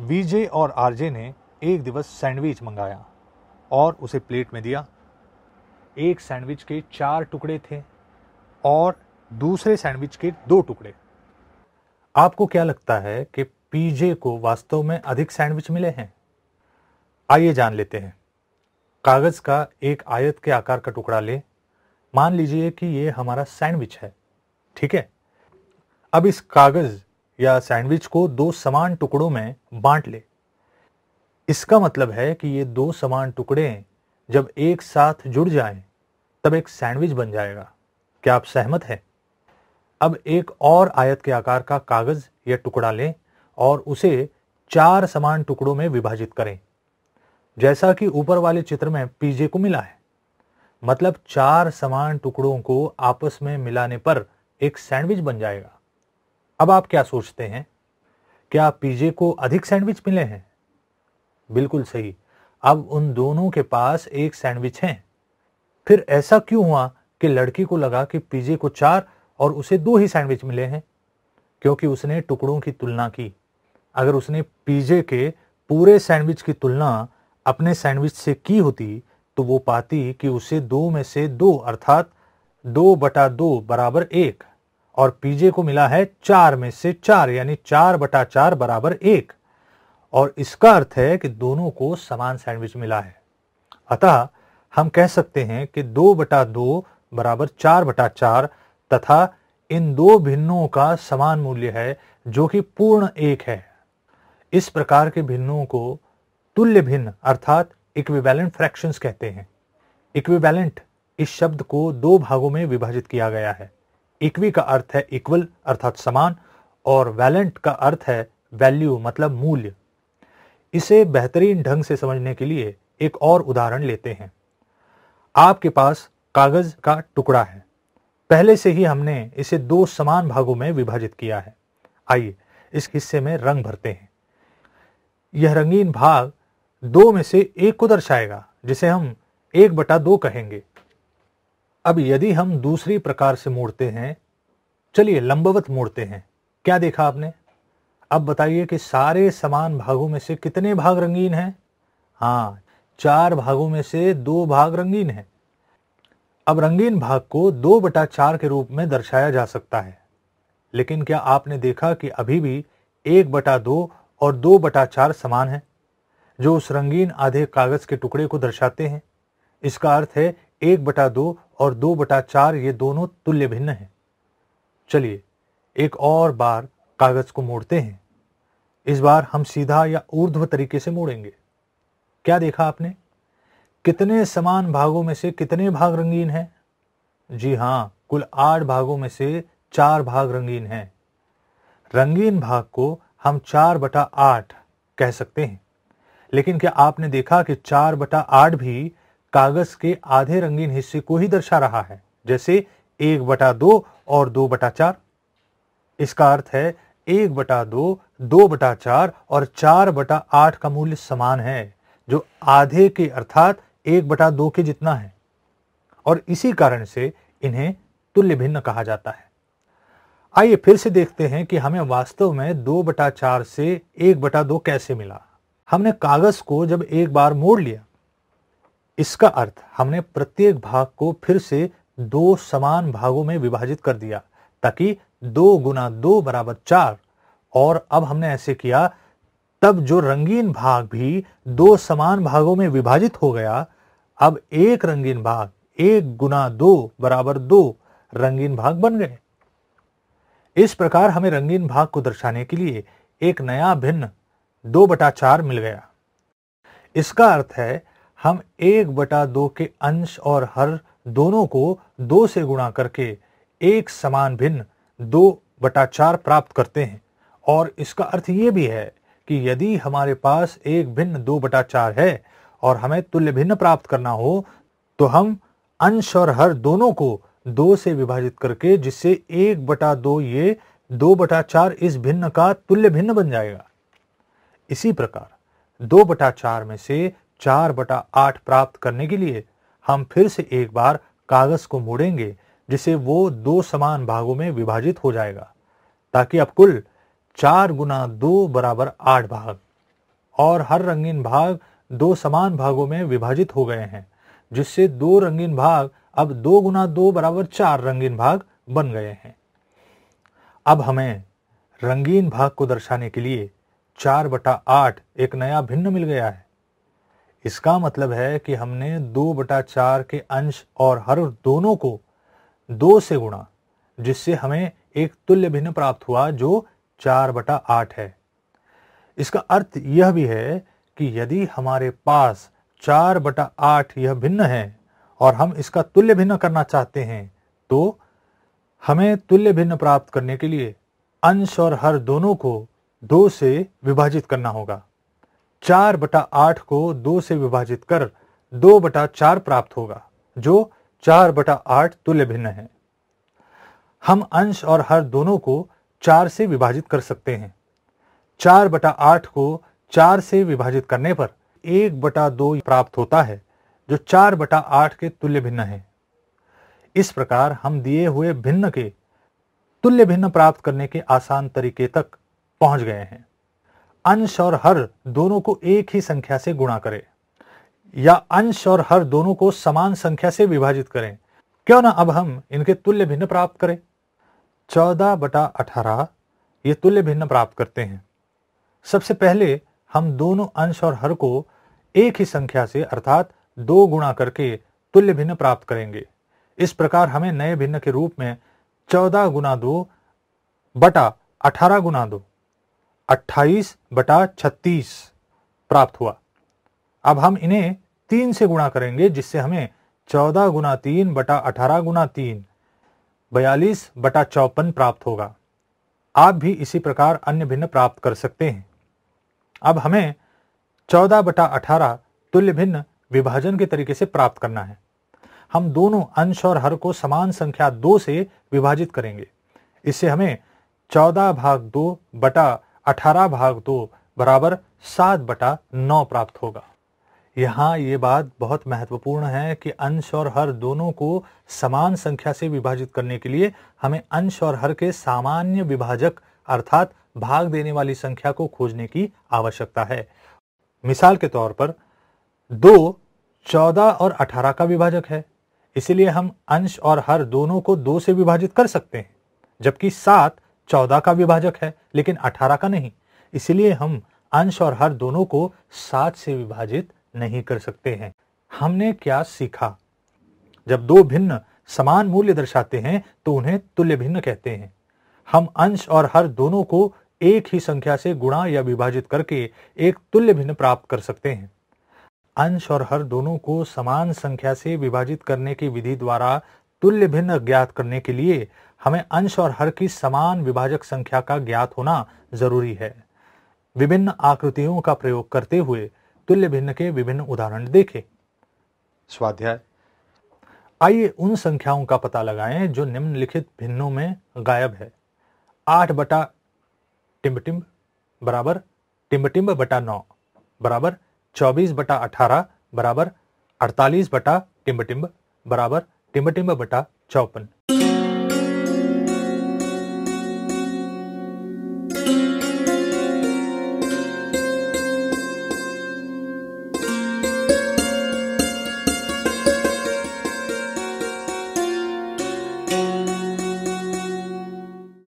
वीजे और आरजे ने एक दिवस सैंडविच मंगाया और उसे प्लेट में दिया एक सैंडविच के चार टुकड़े थे और दूसरे सैंडविच के दो टुकड़े आपको क्या लगता है कि पीजे को वास्तव में अधिक सैंडविच मिले हैं आइए जान लेते हैं कागज़ का एक आयत के आकार का टुकड़ा ले मान लीजिए कि ये हमारा सैंडविच है ठीक है अब इस कागज़ या सैंडविच को दो समान टुकड़ों में बांट ले इसका मतलब है कि ये दो समान टुकड़े जब एक साथ जुड़ जाएं, तब एक सैंडविच बन जाएगा क्या आप सहमत हैं अब एक और आयत के आकार का कागज या टुकड़ा लें और उसे चार समान टुकड़ों में विभाजित करें जैसा कि ऊपर वाले चित्र में पीजे को मिला है मतलब चार समान टुकड़ों को आपस में मिलाने पर एक सैंडविच बन जाएगा अब आप क्या सोचते हैं क्या पीजे को अधिक सैंडविच मिले हैं बिल्कुल सही अब उन दोनों के पास एक सैंडविच है फिर ऐसा क्यों हुआ कि लड़की को लगा कि पीजे को चार और उसे दो ही सैंडविच मिले हैं क्योंकि उसने टुकड़ों की तुलना की अगर उसने पीजे के पूरे सैंडविच की तुलना अपने सैंडविच से की होती तो वो पाती कि उसे दो में से दो अर्थात दो बटा दो बराबर एक और पीजे को मिला है चार में से चार यानी चार बटा चार बराबर एक और इसका अर्थ है कि दोनों को समान सैंडविच मिला है अतः हम कह सकते हैं कि दो बटा दो बराबर चार बटा चार तथा इन दो भिन्नों का समान मूल्य है जो कि पूर्ण एक है इस प्रकार के भिन्नों को तुल्य भिन्न अर्थात इक्विवेलेंट फ्रैक्शंस कहते हैं इक्विवेलेंट इस शब्द को दो भागों में विभाजित किया गया है इक्वी का अर्थ है इक्वल अर्थात समान और वैलेंट का अर्थ है वैल्यू मतलब मूल्य इसे बेहतरीन ढंग से समझने के लिए एक और उदाहरण लेते हैं आपके पास कागज का टुकड़ा है पहले से ही हमने इसे दो समान भागों में विभाजित किया है आइए इस हिस्से में रंग भरते हैं यह रंगीन भाग दो में से एक को दर्शाएगा जिसे हम एक बटा दो कहेंगे अब यदि हम दूसरी प्रकार से मोड़ते हैं चलिए लंबवत मोड़ते हैं क्या देखा आपने अब बताइए कि सारे समान भागों में से कितने भाग रंगीन हैं हाँ चार भागों में से दो भाग रंगीन हैं अब रंगीन भाग को दो बटा चार के रूप में दर्शाया जा सकता है लेकिन क्या आपने देखा कि अभी भी एक बटा दो और दो बटा चार समान है जो उस रंगीन आधे कागज के टुकड़े को दर्शाते हैं इसका अर्थ है एक बटा दो और दो बटा चार ये दोनों तुल्य भिन्न हैं चलिए एक और बार कागज को मोड़ते हैं इस बार हम सीधा या ऊर्ध्व तरीके से मोड़ेंगे क्या देखा आपने कितने समान भागों में से कितने भाग रंगीन हैं जी हाँ कुल आठ भागों में से चार भाग रंगीन हैं रंगीन भाग को हम चार बटा आठ कह सकते हैं लेकिन क्या आपने देखा कि चार बटा आठ भी कागज के आधे रंगीन हिस्से को ही दर्शा रहा है जैसे एक बटा दो और दो बटा चार इसका अर्थ है एक बटा दो दो बटा चार और चार बटा आठ का मूल्य समान है जो आधे के अर्थात एक बटा दो के जितना है और इसी कारण से इन्हें तुल्य भिन्न कहा जाता है आइए फिर से देखते हैं कि हमें वास्तव में दो बटा चार से एक बटा दो कैसे मिला हमने कागज को जब एक बार मोड़ लिया इसका अर्थ हमने प्रत्येक भाग को फिर से दो समान भागों में विभाजित कर दिया ताकि दो गुना दो बराबर चार और अब हमने ऐसे किया तब जो रंगीन भाग भी दो समान भागों में विभाजित हो गया अब एक रंगीन भाग एक गुना दो बराबर दो रंगीन भाग बन गए इस प्रकार हमें रंगीन भाग को दर्शाने के लिए एक नया भिन्न दो बटा चार मिल गया इसका अर्थ है हम एक बटा दो के अंश और हर दोनों को दो से गुणा करके एक समान भिन्न दो बटा चार प्राप्त करते हैं और इसका अर्थ ये भी है कि यदि हमारे पास एक भिन्न दो बटा चार है और हमें तुल्य भिन्न प्राप्त करना हो तो हम अंश और हर दोनों को दो से विभाजित करके जिससे एक बटा दो ये दो बटा चार इस भिन्न का तुल्य भिन्न बन जाएगा इसी प्रकार दो बटा चार में से चार बटा आठ प्राप्त करने के लिए हम फिर से एक बार कागज को मोड़ेंगे जिसे वो दो समान भागों में विभाजित हो जाएगा ताकि अब कुल चार गुना दो बराबर आठ भाग और हर रंगीन भाग दो समान भागों में विभाजित हो गए हैं जिससे दो रंगीन भाग अब दो गुना दो बराबर चार रंगीन भाग बन गए हैं अब हमें रंगीन भाग को दर्शाने के लिए चार बटा आठ एक नया भिन्न मिल गया है इसका मतलब है कि हमने दो बटा चार के अंश और हर दोनों को दो से गुणा जिससे हमें एक तुल्य भिन्न प्राप्त हुआ जो चार बटा आठ है इसका अर्थ यह भी है कि यदि हमारे पास चार बटा आठ यह भिन्न है और हम इसका तुल्य भिन्न करना चाहते हैं तो हमें तुल्य भिन्न प्राप्त करने के लिए अंश और हर दोनों को दो से विभाजित करना होगा चार बटा आठ को दो से विभाजित कर दो बटा चार प्राप्त होगा जो चार बटा आठ तुल्य भिन्न है हम अंश और हर दोनों को चार से विभाजित कर सकते हैं चार बटा आठ को चार से विभाजित करने पर एक बटा दो प्राप्त होता है जो चार बटा आठ के तुल्य भिन्न है इस प्रकार हम दिए हुए भिन्न के तुल्य भिन्न प्राप्त करने के आसान तरीके तक पहुंच गए हैं अंश और हर दोनों को एक ही संख्या से गुणा करें या अंश और हर दोनों को समान संख्या से विभाजित करें क्यों ना अब हम इनके तुल्य भिन्न प्राप्त करें चौदह बटा अठारह ये तुल्य भिन्न प्राप्त करते हैं सबसे पहले हम दोनों अंश और हर को एक ही संख्या से अर्थात दो गुणा करके तुल्य भिन्न प्राप्त करेंगे इस प्रकार हमें नए भिन्न के रूप में चौदह गुना दो बटा अठारह गुना दो अट्ठाईस बटा छत्तीस प्राप्त हुआ अब हम इन्हें तीन से गुणा करेंगे जिससे हमें चौदह गुना तीन बटा अठारह गुना तीन बयालीस बटा चौपन प्राप्त होगा आप भी इसी प्रकार अन्य भिन्न प्राप्त कर सकते हैं अब हमें चौदह बटा अठारह तुल्य भिन्न विभाजन के तरीके से प्राप्त करना है हम दोनों अंश और हर को समान संख्या दो से विभाजित करेंगे इससे हमें चौदह भाग दो बटा 18 भाग दो बराबर सात बटा नौ प्राप्त होगा यहाँ ये बात बहुत महत्वपूर्ण है कि अंश और हर दोनों को समान संख्या से विभाजित करने के लिए हमें अंश और हर के सामान्य विभाजक अर्थात भाग देने वाली संख्या को खोजने की आवश्यकता है मिसाल के तौर पर दो चौदह और अठारह का विभाजक है इसीलिए हम अंश और हर दोनों को दो से विभाजित कर सकते हैं जबकि सात चौदह का विभाजक है लेकिन अठारह का नहीं इसलिए हम अंश और हर दोनों को सात से विभाजित नहीं कर सकते हैं हमने क्या सीखा जब दो भिन्न समान मूल्य दर्शाते हैं तो उन्हें तुल्य भिन्न कहते हैं हम अंश और हर दोनों को एक ही संख्या से गुणा या विभाजित करके एक तुल्य भिन्न प्राप्त कर सकते हैं अंश और हर दोनों को समान संख्या से विभाजित करने की विधि द्वारा तुल्य भिन्न ज्ञात करने के लिए हमें अंश और हर की समान विभाजक संख्या का ज्ञात होना जरूरी है विभिन्न आकृतियों का प्रयोग करते हुए तुल्य भिन्न के विभिन्न उदाहरण देखें स्वाध्याय आइए उन संख्याओं का पता लगाएं जो निम्नलिखित भिन्नों में गायब है आठ बटा टिम्बटिम्ब बराबर टिम्बटिम्ब बटा नौ बराबर चौबीस बटा अठारह बराबर अड़तालीस बटा टिम्बटिम्ब बराबर टिमटिम बटा चौपन